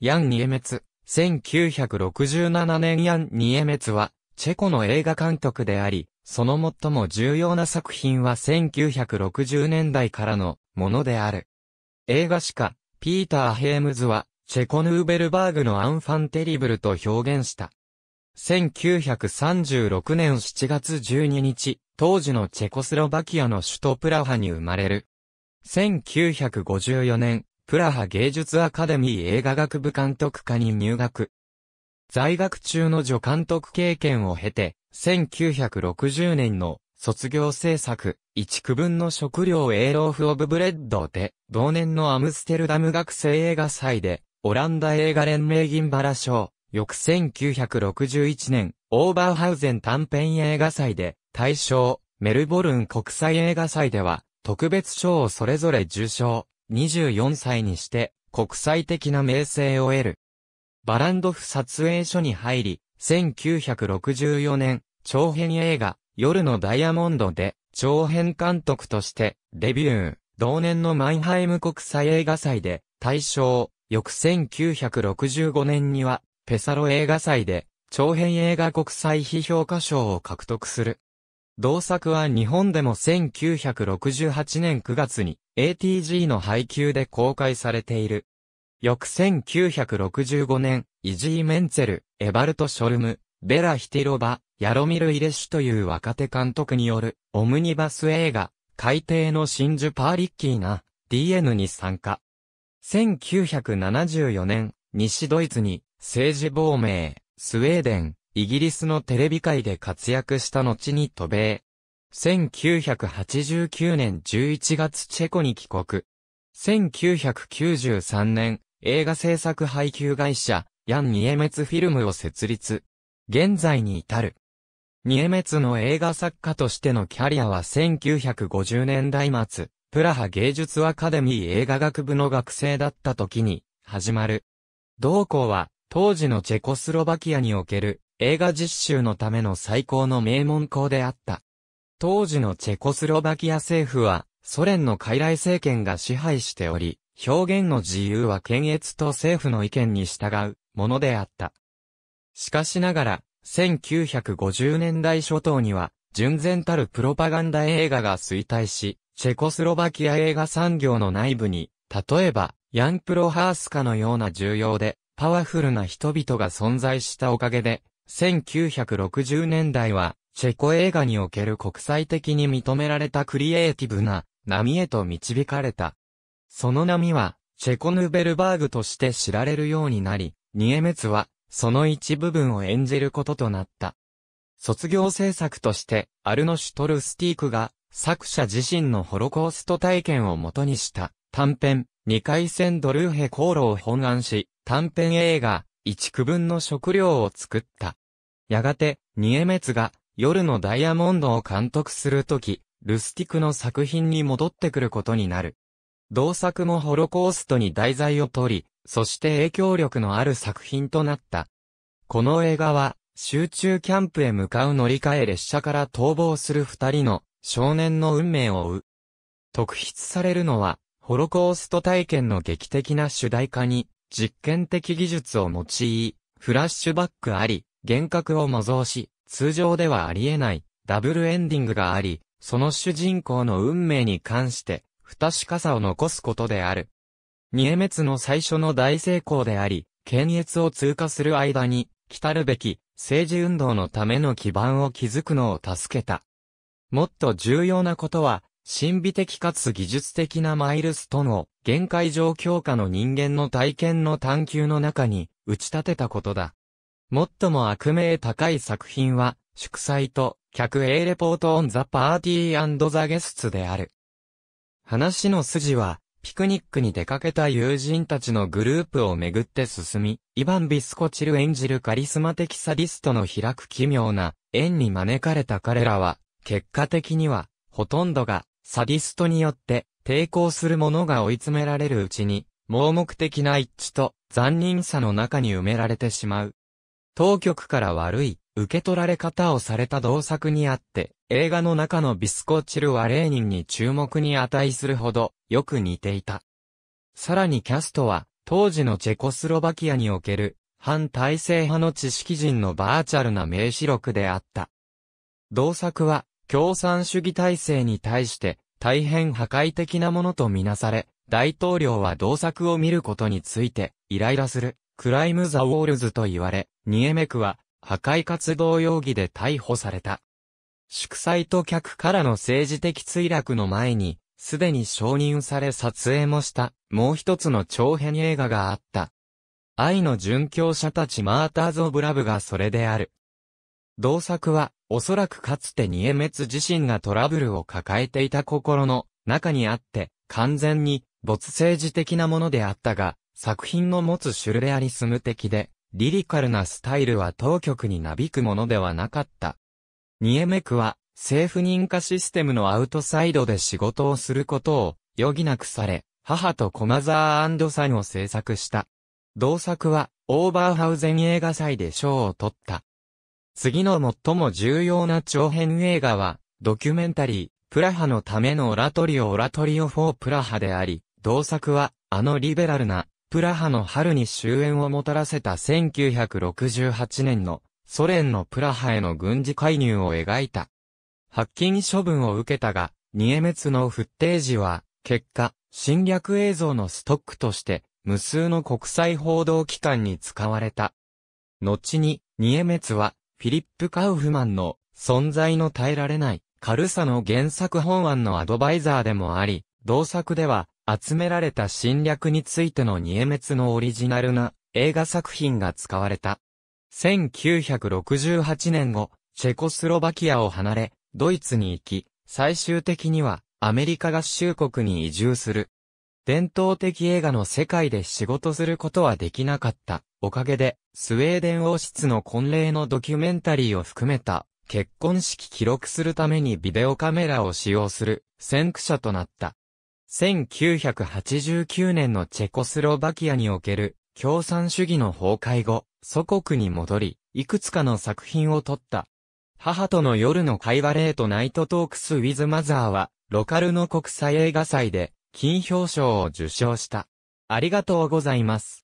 ヤン・ニエメツ。1967年ヤン・ニエメツは、チェコの映画監督であり、その最も重要な作品は1960年代からのものである。映画史家、ピーター・ヘームズは、チェコヌーベルバーグのアンファンテリブルと表現した。1936年7月12日、当時のチェコスロバキアの首都プラハに生まれる。1954年、プラハ芸術アカデミー映画学部監督科に入学。在学中の助監督経験を経て、1960年の卒業制作、一区分の食料エーローフ・オブ・ブレッドで、同年のアムステルダム学生映画祭で、オランダ映画連盟銀バラ賞、翌1961年、オーバーハウゼン短編映画祭で、大賞、メルボルン国際映画祭では、特別賞をそれぞれ受賞。24歳にして国際的な名声を得る。バランドフ撮影所に入り、1964年、長編映画、夜のダイヤモンドで、長編監督として、デビュー。同年のマンハイム国際映画祭で、大賞。翌1965年には、ペサロ映画祭で、長編映画国際批評家賞を獲得する。同作は日本でも1968年9月に ATG の配給で公開されている。翌1965年、イジー・メンツェル、エバルト・ショルム、ベラ・ヒティロバ、ヤロミル・イレシュという若手監督による、オムニバス映画、海底の真珠パーリッキーな、DN に参加。1974年、西ドイツに、政治亡命、スウェーデン、イギリスのテレビ界で活躍した後に渡米、1989年11月チェコに帰国。1993年、映画制作配給会社、ヤン・ニエメツフィルムを設立。現在に至る。ニエメツの映画作家としてのキャリアは1950年代末、プラハ芸術アカデミー映画学部の学生だった時に始まる。同校は当時のチェコスロバキアにおける映画実習のための最高の名門校であった。当時のチェコスロバキア政府は、ソ連の傀儡政権が支配しており、表現の自由は検閲と政府の意見に従うものであった。しかしながら、1950年代初頭には、純然たるプロパガンダ映画が衰退し、チェコスロバキア映画産業の内部に、例えば、ヤンプロハースカのような重要で、パワフルな人々が存在したおかげで、1960年代は、チェコ映画における国際的に認められたクリエイティブな波へと導かれた。その波は、チェコヌベルバーグとして知られるようになり、ニエメツは、その一部分を演じることとなった。卒業制作として、アルノ・シュトルスティークが、作者自身のホロコースト体験をもとにした、短編、二回戦ドルーヘ航路を本案し、短編映画、一区分の食料を作った。やがて、ニエメツが、夜のダイヤモンドを監督するとき、ルスティクの作品に戻ってくることになる。同作もホロコーストに題材を取り、そして影響力のある作品となった。この映画は、集中キャンプへ向かう乗り換え列車から逃亡する二人の少年の運命を追う。特筆されるのは、ホロコースト体験の劇的な主題歌に、実験的技術を用い、フラッシュバックあり、幻覚を模造し、通常ではありえないダブルエンディングがあり、その主人公の運命に関して不確かさを残すことである。ニエメツの最初の大成功であり、検閲を通過する間に、来たるべき政治運動のための基盤を築くのを助けた。もっと重要なことは、神秘的かつ技術的なマイルストーンを、限界状況下の人間の体験の探求の中に、打ち立てたことだ。最も悪名高い作品は、祝祭と、客 A レポートオンザパーティーザゲストである。話の筋は、ピクニックに出かけた友人たちのグループをめぐって進み、イヴァン・ビスコチル演じるカリスマ的サディストの開く奇妙な縁に招かれた彼らは、結果的には、ほとんどがサディストによって抵抗する者が追い詰められるうちに、盲目的な一致と残忍さの中に埋められてしまう。当局から悪い、受け取られ方をされた同作にあって、映画の中のビスコチルはレーニンに注目に値するほど、よく似ていた。さらにキャストは、当時のチェコスロバキアにおける、反体制派の知識人のバーチャルな名刺録であった。同作は、共産主義体制に対して、大変破壊的なものとみなされ、大統領は同作を見ることについて、イライラする。クライム・ザ・ウォールズと言われ、ニエメクは破壊活動容疑で逮捕された。祝祭と客からの政治的墜落の前に、すでに承認され撮影もした、もう一つの長編映画があった。愛の殉教者たちマーターズ・オブ・ラブがそれである。同作は、おそらくかつてニエメツ自身がトラブルを抱えていた心の中にあって、完全に、没政治的なものであったが、作品の持つシュルレアリスム的で、リリカルなスタイルは当局になびくものではなかった。ニエメクは、政府認可システムのアウトサイドで仕事をすることを余儀なくされ、母とコマザーサンを制作した。同作は、オーバーハウゼン映画祭で賞を取った。次の最も重要な長編映画は、ドキュメンタリー、プラハのためのオラトリオオラトリオ4プラハであり、同作は、あのリベラルな、プラハの春に終焉をもたらせた1968年のソ連のプラハへの軍事介入を描いた。発禁処分を受けたが、ニエメツのフッテージは、結果、侵略映像のストックとして、無数の国際報道機関に使われた。後に、ニエメツは、フィリップ・カウフマンの存在の耐えられない軽さの原作本案のアドバイザーでもあり、同作では集められた侵略についてのニエメツのオリジナルな映画作品が使われた。1968年後、チェコスロバキアを離れ、ドイツに行き、最終的にはアメリカ合衆国に移住する。伝統的映画の世界で仕事することはできなかった。おかげで、スウェーデン王室の婚礼のドキュメンタリーを含めた、結婚式記録するためにビデオカメラを使用する、先駆者となった。1989年のチェコスロバキアにおける共産主義の崩壊後、祖国に戻り、いくつかの作品を撮った。母との夜の会話レートナイトトークスウィズマザーは、ロカルの国際映画祭で、金表彰を受賞した。ありがとうございます。